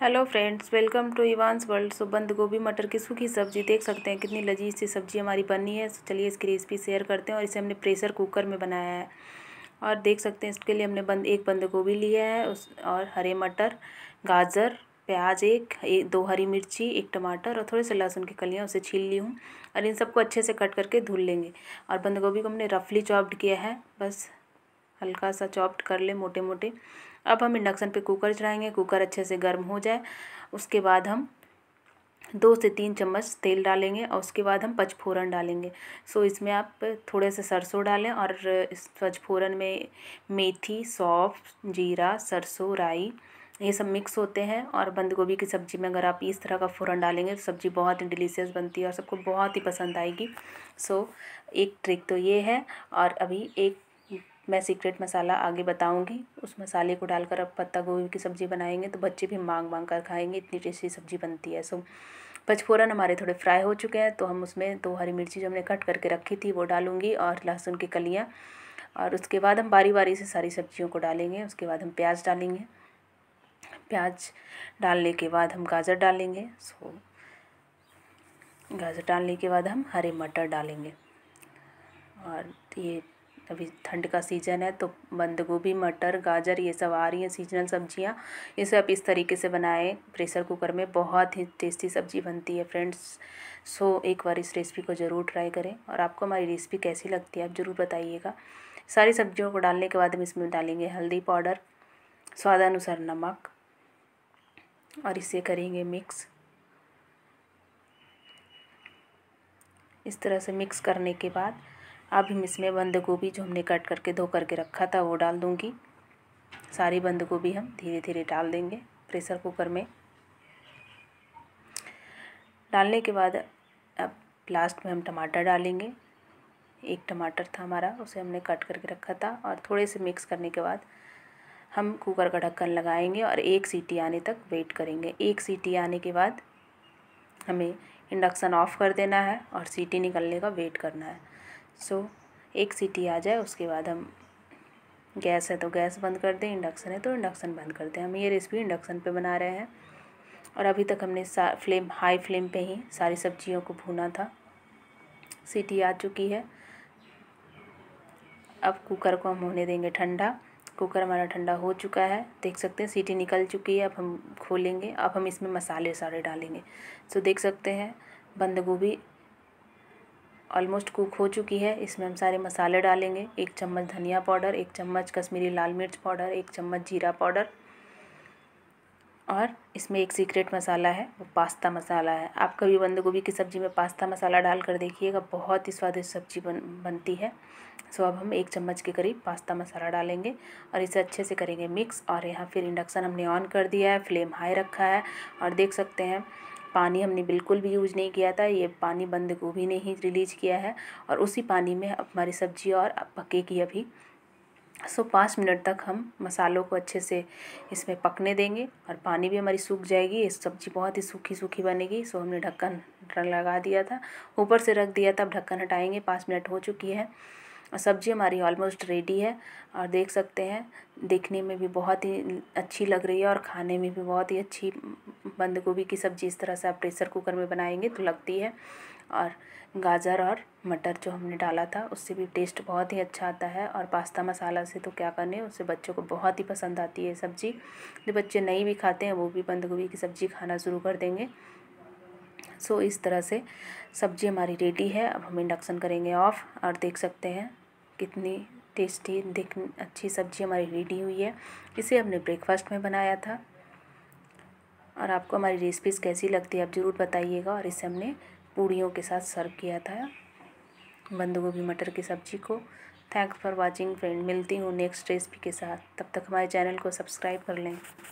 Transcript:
hello friends welcome to Evans world so बंद गोभी मटर की सूखी सब्जी देख सकते हैं कितनी लजीज सी सब्जी हमारी बनी है तो चलिए इसकी रेसिपी शेयर करते हैं और इसे हमने प्रेशर कुकर में बनाया है और देख सकते हैं इसके लिए हमने बंद एक बंद गोभी लिया है उस और हरे मटर गाजर प्याज एक, एक दो हरी मिर्ची एक टमाटर और थोड़े से लहसुन की कलियाँ उसे छील ली हूँ और इन सबको अच्छे से कट करके धुल लेंगे और बंद गोभी को हमने रफली चॉप्ड किया है बस हल्का सा चॉप्ड कर ले मोटे मोटे अब हम इंडक्शन पे कुकर चढ़ाएंगे कुकर अच्छे से गर्म हो जाए उसके बाद हम दो से तीन चम्मच तेल डालेंगे और उसके बाद हम पचफोरन डालेंगे सो इसमें आप थोड़े से सरसों डालें और इस पचफोरन में मेथी सौंफ जीरा सरसों राई ये सब मिक्स होते हैं और बंद गोभी की सब्ज़ी में अगर आप इस तरह का फ़ोरन डालेंगे तो सब्ज़ी बहुत ही डिलीशियस बनती है और सबको बहुत ही पसंद आएगी सो एक ट्रिक तो ये है और अभी एक मैं सीक्रेट मसाला आगे बताऊँगी उस मसाले को डालकर अब पत्ता गोभी की सब्ज़ी बनाएंगे तो बच्चे भी मांग मांग कर खाएंगे इतनी टेस्टी सब्ज़ी बनती है सो पचफोरन हमारे थोड़े फ्राई हो चुके हैं तो हम उसमें दो हरी मिर्ची जो हमने कट करके रखी थी वो डालूंगी और लहसुन की कलियाँ और उसके बाद हम बारी बारी से सारी सब्जियों को डालेंगे उसके बाद हम प्याज डालेंगे प्याज डालने के बाद हम गाजर डालेंगे सो गाजर डालने के बाद हम हरे मटर डालेंगे और ये अभी ठंड का सीज़न है तो बंद गोभी मटर गाजर ये सब आ रही हैं सीजनल सब्जियाँ ये सब इस तरीके से बनाएं प्रेशर कुकर में बहुत ही टेस्टी सब्जी बनती है फ्रेंड्स सो एक बार इस रेसिपी को ज़रूर ट्राई करें और आपको हमारी रेसिपी कैसी लगती है आप ज़रूर बताइएगा सारी सब्जियों को डालने के बाद हम इसमें डालेंगे हल्दी पाउडर स्वादानुसार नमक और इसे करेंगे मिक्स इस तरह से मिक्स करने के बाद अब हम इसमें बंद गोभी जो हमने कट करके धो करके रखा था वो डाल दूँगी सारी बंद गोभी हम धीरे धीरे डाल देंगे प्रेशर कुकर में डालने के बाद अब लास्ट में हम टमाटर डालेंगे एक टमाटर था हमारा उसे हमने कट करके रखा था और थोड़े से मिक्स करने के बाद हम कुकर का ढक्कन लगाएंगे और एक सीटी आने तक वेट करेंगे एक सीटी आने के बाद हमें इंडक्शन ऑफ कर देना है और सीटी निकलने का वेट करना है सो एक सीटी आ जाए उसके बाद हम गैस है तो गैस बंद कर दें इंडक्शन है तो इंडक्शन बंद कर दें हम ये रेसिपी इंडक्शन पे बना रहे हैं और अभी तक हमने फ्लेम हाई फ्लेम पे ही सारी सब्जियों को भूना था सीटी आ चुकी है अब कुकर को हम होने देंगे ठंडा कुकर हमारा ठंडा हो चुका है देख सकते हैं सीटी निकल चुकी है अब हम खोलेंगे अब हम इसमें मसाले सारे डालेंगे सो देख सकते हैं बंद गोभी ऑलमोस्ट कुक हो चुकी है इसमें हम सारे मसाले डालेंगे एक चम्मच धनिया पाउडर एक चम्मच कश्मीरी लाल मिर्च पाउडर एक चम्मच जीरा पाउडर और इसमें एक सीक्रेट मसाला है वो पास्ता मसाला है आप कभी बंद गोभी की सब्ज़ी में पास्ता मसाला डाल कर देखिएगा बहुत ही स्वादिष्ट सब्ज़ी बन बनती है सो अब हम एक चम्मच के करीब पास्ता मसाला डालेंगे और इसे अच्छे से करेंगे मिक्स और यहाँ फिर इंडक्शन हमने ऑन कर दिया है फ्लेम हाई रखा है और देख सकते हैं पानी हमने बिल्कुल भी यूज़ नहीं किया था ये पानी बंद गोभी ने ही रिलीज किया है और उसी पानी में हमारी सब्ज़ी और पकेगी अभी सो पाँच मिनट तक हम मसालों को अच्छे से इसमें पकने देंगे और पानी भी हमारी सूख जाएगी सब्ज़ी बहुत ही सूखी सूखी बनेगी सो हमने ढक्कन लगा दिया था ऊपर से रख दिया था अब ढक्कन हटाएंगे पाँच मिनट हो चुकी है सब्ज़ी हमारी ऑलमोस्ट रेडी है और देख सकते हैं देखने में भी बहुत ही अच्छी लग रही है और खाने में भी बहुत ही अच्छी बंद गोभी की सब्ज़ी इस तरह से आप प्रेशर कुकर में बनाएंगे तो लगती है और गाजर और मटर जो हमने डाला था उससे भी टेस्ट बहुत ही अच्छा आता है और पास्ता मसाला से तो क्या करने उससे बच्चों को बहुत ही पसंद आती है सब्ज़ी जो बच्चे नहीं भी खाते हैं वो भी बंद गोभी की सब्ज़ी खाना शुरू कर देंगे सो इस तरह से सब्जी हमारी रेडी है अब हम इंडक्शन करेंगे ऑफ़ और देख सकते हैं कितनी टेस्टी दिख अच्छी सब्ज़ी हमारी रेडी हुई है इसे हमने ब्रेकफास्ट में बनाया था और आपको हमारी रेसिपीज़ कैसी लगती है आप ज़रूर बताइएगा और इसे हमने पूड़ियों के साथ सर्व किया था बंद गोभी मटर की सब्ज़ी को थैंक्स फॉर वाचिंग फ्रेंड मिलती हूँ नेक्स्ट रेसिपी के साथ तब तक हमारे चैनल को सब्सक्राइब कर लें